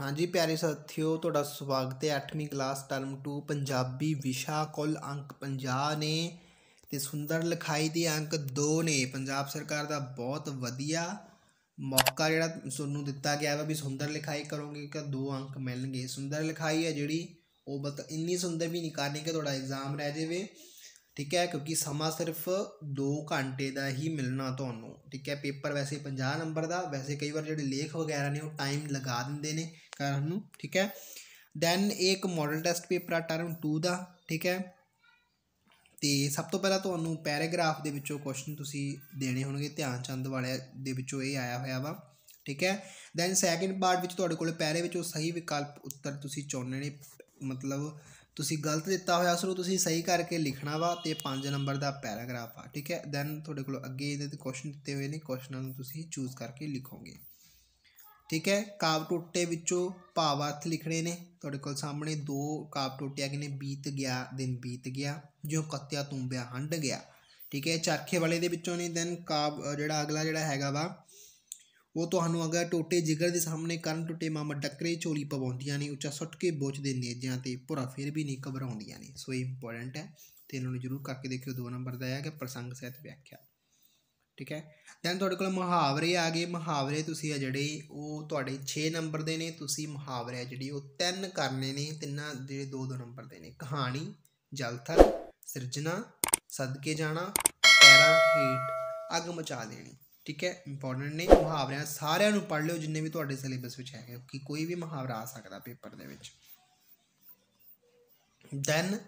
ਹਾਂਜੀ ਪਿਆਰੇ ਸਾਥੀਓ ਤੁਹਾਡਾ ਸਵਾਗਤ ਹੈ 8ਵੀਂ ਕਲਾਸ ਟਰਮ 2 ਪੰਜਾਬੀ ਵਿਸ਼ਾ ਕੁੱਲ ਅੰਕ 50 ਨੇ ਤੇ ਸੁੰਦਰ ਲਿਖਾਈ ਦੇ ਅੰਕ 2 ਨੇ ਪੰਜਾਬ ਸਰਕਾਰ ਦਾ ਬਹੁਤ ਵਧੀਆ ਮੌਕਾ ਜਿਹੜਾ ਤੁਹਾਨੂੰ ਦਿੱਤਾ ਗਿਆ ਹੈ ਵੀ ਸੁੰਦਰ ਲਿਖਾਈ ਕਰੋਗੇ ਕਿ ਦੋ ਅੰਕ ਮਿਲਣਗੇ ਸੁੰਦਰ ਲਿਖਾਈ ਹੈ ਜਿਹੜੀ ਉਹ ਬਤ ਇੰਨੀ ਸੁੰਦਰ ਵੀ ਨਹੀਂ ਕਰਨੀ ਕਿ ਤੁਹਾਡਾ ਐਗਜ਼ਾਮ ਰਹਿ ਜਾਵੇ ਠੀਕ ਹੈ ਕਿਉਂਕਿ ਸਮਾਂ ਸਿਰਫ 2 ਘੰਟੇ ਦਾ ਹੀ ਮਿਲਣਾ ਤੁਹਾਨੂੰ ਠੀਕ ਹੈ ਪੇਪਰ ਵੈਸੇ 50 ਨੰਬਰ ਦਾ ਵੈਸੇ ਕਈ ਵਾਰ ਜਿਹੜੇ ਲੇਖ ਵਗੈਰਾ ਨੇ ਉਹ ਟਾਈਮ ਲਗਾ ਦਿੰਦੇ ਨੇ ਕਰਨ ਨੂੰ ਠੀਕ ਹੈ ਦੈਨ ਇੱਕ ਮਾਡਲ ਟੈਸਟ ਪੇਪਰ ਆ ਟਰਮ 2 ਦਾ ਠੀਕ ਹੈ ਤੇ ਸਭ ਤੋਂ ਪਹਿਲਾਂ ਤੁਹਾਨੂੰ ਪੈਰਾਗ੍ਰਾਫ ਦੇ ਵਿੱਚੋਂ ਕੁਐਸਚਨ ਤੁਸੀਂ ਦੇਣੇ ਹੋਣਗੇ ਧਿਆਨ ਚੰਦ ਵਾਲੇ ਦੇ ਵਿੱਚੋਂ ਇਹ ਆਇਆ ਹੋਇਆ ਵਾ ਠੀਕ ਹੈ ਦੈਨ ਸੈਕਿੰਡ ਪਾਰਟ ਵਿੱਚ ਤੁਹਾਡੇ ਕੋਲ ਪੈਰੇ ਵਿੱਚੋਂ ਸਹੀ ਵਿਕਲਪ ਉੱਤਰ ਤੁਸੀਂ ਚੁਣਨੇ ਨੇ ਮਤਲਬ ਤੁਸੀਂ ਗਲਤ ਦਿੱਤਾ ਹੋਇਆ ਉਸ ਤੁਸੀਂ ਸਹੀ ਕਰਕੇ ਲਿਖਣਾ ਵਾ ਤੇ 5 ਨੰਬਰ ਦਾ ਪੈਰਾਗ੍ਰਾਫ ਆ ਠੀਕ ਹੈ ਦੈਨ ਤੁਹਾਡੇ ਕੋਲ ਅੱਗੇ ਇਹਦੇ ਤੇ ਕੁਐਸਚਨ ਦਿੱਤੇ ਹੋਏ ਨੇ ਕੁਐਸਚਨਾਂ ਨੂੰ ਤੁਸੀਂ ਚੂਜ਼ ਕਰਕੇ ਲਿਖੋਗੇ ਠੀਕ ਹੈ ਕਾਵ ਟੋਟੇ ਵਿੱਚੋਂ ਭਾਵਾਰਥ ਲਿਖਣੇ ਨੇ ਤੁਹਾਡੇ ਕੋਲ ਸਾਹਮਣੇ ਦੋ ਕਾਵ ਟੁੱਟਿਆ ਕਿਨੇ ਬੀਤ ਗਿਆ ਦਿਨ ਬੀਤ ਗਿਆ ਜਿਉਂ ਕੱਤਿਆ ਤੁੰਬਿਆ ਹੰਡ ਗਿਆ ਠੀਕ ਹੈ ਚਾਖੇ ਵਾਲੇ ਦੇ ਵਿੱਚੋਂ ਨੇ ਦੈਨ ਕਾਵ ਜਿਹੜਾ ਅਗਲਾ ਜਿਹੜਾ ਹੈਗਾ ਵਾ ਉਹ ਤੁਹਾਨੂੰ ਅਗਾ ਟੋਟੇ ਜਿਗਰ ਦੇ ਸਾਹਮਣੇ ਕਰਨ ਟੁੱਟੇ ਮਾਮਾ ਡੱਕਰੇ ਝੋਲੀ ਪਵਾਉਂਦੀਆਂ ਨੇ ਉੱਚਾ ਸੁੱਟ ਕੇ ਬੋਚ ਦੇ ਨੇਜਿਆਂ ਤੇ ਪੁਰਾ ਫਿਰ ਵੀ ਨਹੀਂ ਘਬਰਾਉਂਦੀਆਂ ਨੇ ਸੋ ਇੰਪੋਰਟੈਂਟ ਹੈ ਤੇ ਇਹਨਾਂ ਨੂੰ ਜ਼ਰੂਰ ਕਰਕੇ ਦੇਖਿਓ ਦੋ ਨੰਬਰ ਦਾ ਹੈ ਕਿ ਪ੍ਰਸੰਗ ਸਹਿਤ ਵਿਆਖਿਆ ਠੀਕ ਹੈ ਦੈਨ ਤੁਹਾਡੇ ਕੋਲ ਮੁਹਾਵਰੇ ਆ ਗਏ ਮੁਹਾਵਰੇ ਤੁਸੀਂ ਆ ਜਿਹੜੇ ਉਹ ਤੁਹਾਡੇ 6 ਨੰਬਰ ਦੇ ਨੇ ਤੁਸੀਂ ਮੁਹਾਵਰੇ ਜਿਹੜੀ ਉਹ ਤਿੰਨ ਕਰਨੇ ਨੇ ਤਿੰਨਾਂ ਜਿਹੜੇ ਦੋ ਦੋ ਨੰਬਰ ਦੇ ਨੇ ਕਹਾਣੀ ਜਲਥਲ ਸਿਰਜਣਾ ਸਦਕੇ ਜਾਣਾ ਪੈਰਾ ਹੀਟ ਅੱਗ ਮਚਾ ਦੇਣੀ ਠੀਕ ਹੈ ਇੰਪੋਰਟੈਂਟ ਨੇ ਮੁਹਾਵਰਿਆਂ ਸਾਰਿਆਂ ਨੂੰ ਪੜ੍ਹ ਲਿਓ ਜਿੰਨੇ ਵੀ ਤੁਹਾਡੇ ਸਿਲੇਬਸ ਵਿੱਚ ਹੈਗੇ ਕਿ ਕੋਈ ਵੀ ਮੁਹਾਵਰਾ ਆ ਸਕਦਾ ਪੇਪਰ ਦੇ ਵਿੱਚ ਦੈਨ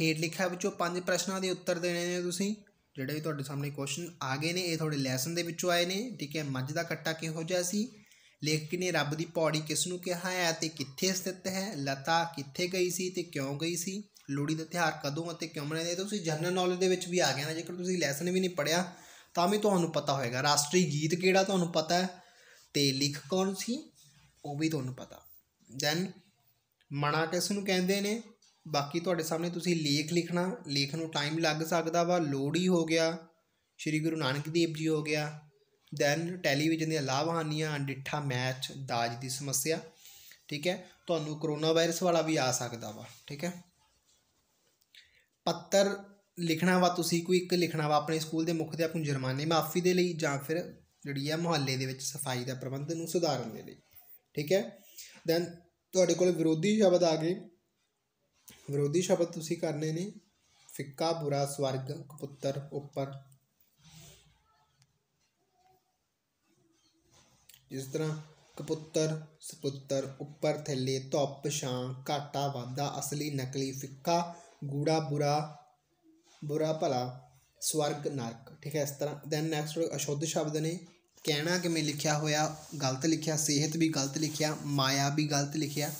ਹੇਠ ਲਿਖਿਆ ਵਿੱਚੋਂ ਪੰਜ ਪ੍ਰਸ਼ਨਾਂ ਦੇ ਉੱਤਰ ਦੇਣੇ ਨੇ ਤੁਸੀਂ ਜਿਹੜੇ ਵੀ ਤੁਹਾਡੇ ਸਾਹਮਣੇ ਕੁਐਸਚਨ ਆ ਗਏ ਨੇ ਇਹ ਤੁਹਾਡੇ ਲੈਸਨ ਦੇ ਵਿੱਚੋਂ ਆਏ ਨੇ ਠੀਕ ਹੈ ਮੱਝ ਦਾ ਕੱਟਾ ਕਿਹੋ ਜਿਹਾ ਸੀ ਲੇਖਕ ਨੇ ਰੱਬ ਦੀ ਪੌੜੀ ਕਿਸ ਨੂੰ ਕਿਹਾ ਹੈ ਤੇ ਕਿੱਥੇ ਸਥਿਤ ਹੈ ਲਤਾ ਕਿੱਥੇ ਗਈ ਸੀ ਤੇ ਕਿਉਂ ਗਈ ਸੀ ਲੋੜੀ ਦਾ ਤਿਹਾਰ ਕਦੋਂ ਅਤੇ ਕਿਉਂ ਮਨਾਇਆ ਤੁਸੀਂ ਜਨਰਲ ਨੌਲੇਜ ਦੇ ਵਿੱਚ ਵੀ ਆ ਗਿਆ ਨਾ ਜੇਕਰ ਤੁਸੀਂ ਲੈਸਨ ਵੀ ਨਹੀਂ ਪੜਿਆ ਤਾਂ ਵੀ ਤੁਹਾਨੂੰ ਪਤਾ ਹੋਏਗਾ ਰਾਸ਼ਟਰੀ ਗੀਤ ਕਿਹੜਾ ਤੁਹਾਨੂੰ ਪਤਾ ਹੈ ਤੇ ਲਿਖ ਕੌਣ ਸੀ ਉਹ ਵੀ ਤੁਹਾਨੂੰ ਪਤਾ ਦੈਨ ਮਣਾ ਕਿਸ ਨੂੰ ਕਹਿੰਦੇ ਨੇ ਬਾਕੀ ਤੁਹਾਡੇ ਸਾਹਮਣੇ ਤੁਸੀਂ ਲੇਖ ਲਿਖਣਾ ਲੇਖ ਨੂੰ ਟਾਈਮ ਲੱਗ ਸਕਦਾ ਵਾ ਲੋੜੀ ਹੋ ਗਿਆ ਸ਼੍ਰੀ ਗੁਰੂ ਨਾਨਕ ਦੇਵ ਜੀ ਹੋ ਗਿਆ ਦੈਨ ਟੈਲੀਵਿਜ਼ਨ ਦੀਆਂ ਲਾਭਹਾਨੀਆਂ ਅੰਡਿੱਠਾ ਮੈਚ ਦਾਜ ਦੀ ਸਮੱਸਿਆ ਠੀਕ ਹੈ ਤੁਹਾਨੂੰ ਕਰੋਨਾ ਵਾਇਰਸ ਵਾਲਾ ਵੀ ਆ ਸਕਦਾ ਵਾ ਠੀਕ ਹੈ ਪੱਤਰ ਲਿਖਣਾ ਵਾ ਤੁਸੀਂ ਕੋਈ ਇੱਕ ਲਿਖਣਾ ਵਾ ਆਪਣੇ ਸਕੂਲ ਦੇ ਮੁੱਖ ਦੇ ਨੂੰ ਜੁਰਮਾਨੇ ਮਾਫੀ ਦੇ ਲਈ ਜਾਂ ਫਿਰ ਜਿਹੜੀ ਆ ਮੁਹੱਲੇ ਦੇ ਵਿੱਚ ਸਫਾਈ ਦਾ ਪ੍ਰਬੰਧ ਨੂੰ ਸੁਧਾਰਨ ਦੇ ਲਈ ਠੀਕ ਹੈ ਦੈਨ ਤੁਹਾਡੇ ਕੋਲ ਵਿਰੋਧੀ ਸ਼ਬਦ ਆ ਗਏ ਵਿਰੋਧੀ ਸ਼ਬਦ ਤੁਸੀਂ ਕਰਨੇ ਨੇ ਫਿੱਕਾ ਬੁਰਾ ਸਵਰਗ ਕਪੁੱਤਰ ਉੱਪਰ ਜਿਸ ਤਰ੍ਹਾਂ ਕਪੁੱਤਰ ਸਪੁੱਤਰ ਉੱਪਰ ਥੱਲੇ ਧੁੱਪ ਛਾਂ ਘਾਟਾ ਵਾਦਾ ਅਸਲੀ ਨਕਲੀ ਫਿੱਕਾ ਗੂੜਾ ਬੁਰਾ ਬੁਰਾ ਭਲਾ ਸਵਰਗ ਨਰਕ ਠੀਕ ਹੈ ਇਸ ਤਰ੍ਹਾਂ ਦੈਨ ਨੈਕਸਟ ਅਸ਼ੁੱਧ ਸ਼ਬਦ ਨੇ ਕਹਿਣਾ ਕਿਵੇਂ ਲਿਖਿਆ ਹੋਇਆ ਗਲਤ ਲਿਖਿਆ ਸਿਹਤ ਵੀ ਗਲਤ ਲਿਖਿਆ ਮਾਇਆ ਵੀ ਗਲਤ ਲਿਖਿਆ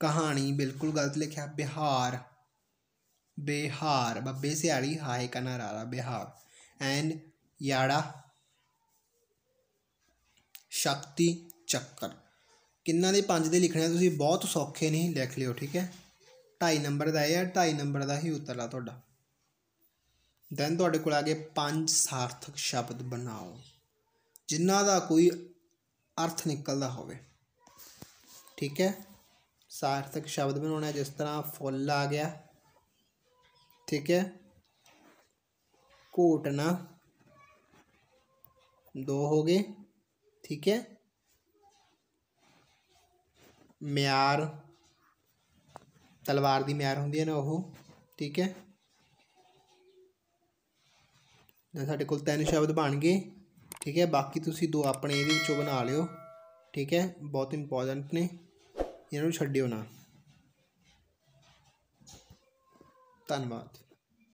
ਕਹਾਣੀ ਬਿਲਕੁਲ ਗਲਤ ਲਿਖਿਆ ਬਿਹਾਰ ਬਿਹਾਰ ਬੱਬੇ ਸਿਆੜੀ ਹਾਏ ਕਾ ਨਾਰਾ ਬਿਹਾਰ ਐਂਡ ਯਾੜਾ ਸ਼ਕਤੀ ਚੱਕਰ ਕਿੰਨਾ ਦੇ ਪੰਜ ਦੇ ਲਿਖਣੇ ਤੁਸੀਂ ਬਹੁਤ ਸੌਖੇ ਨਹੀਂ ਲਿਖ ਲਿਓ ਠੀਕ ਹੈ 2.5 ਨੰਬਰ ਦਾ ਹੈ 2.5 ਨੰਬਰ ਦਾ ਹੀ ਉੱਤਰ ਆ ਤੁਹਾਡਾ ਦੈਨ ਤੁਹਾਡੇ ਕੋਲ ਆ ਗਏ ਪੰਜ ਸਾਰਥਕ ਸ਼ਬਦ ਬਣਾਓ ਜਿਨ੍ਹਾਂ ਦਾ ਕੋਈ ਅਰਥ ਨਿਕਲਦਾ ਹੋਵੇ ਠੀਕ ਹੈ ਸਾਰਥਕ ਸ਼ਬਦ ਬਣਾਉਣਾ ਜਿਸ ਤਰ੍ਹਾਂ ਫੁੱਲ ਆ ਗਿਆ ਠੀਕ ਹੈ ਕੋਟਨਾ ਦੋ ਹੋ ਗਏ ਠੀਕ ਹੈ ਮਿਆਰ ਤਲਵਾਰ ਦੀ ਮਿਆਰ ਹੁੰਦੀ ਹੈ ਨਾ ਉਹ ਠੀਕ ਹੈ ਜਾਂ ਸਾਡੇ ਕੋਲ ਤਿੰਨ ਸ਼ਬਦ ਬਣ ਗਏ ਠੀਕ ਹੈ ਬਾਕੀ ਤੁਸੀਂ ਦੋ ਆਪਣੇ ਇਹਦੇ ਵਿੱਚੋਂ ਬਣਾ ਲਿਓ ਠੀਕ ਹੈ ਬਹੁਤ ਇੰਪੋਰਟੈਂਟ ਨੇ ਇਹਨਾਂ ਨੂੰ ਛੱਡਿਓ ਨਾ ਧੰਨਵਾਦ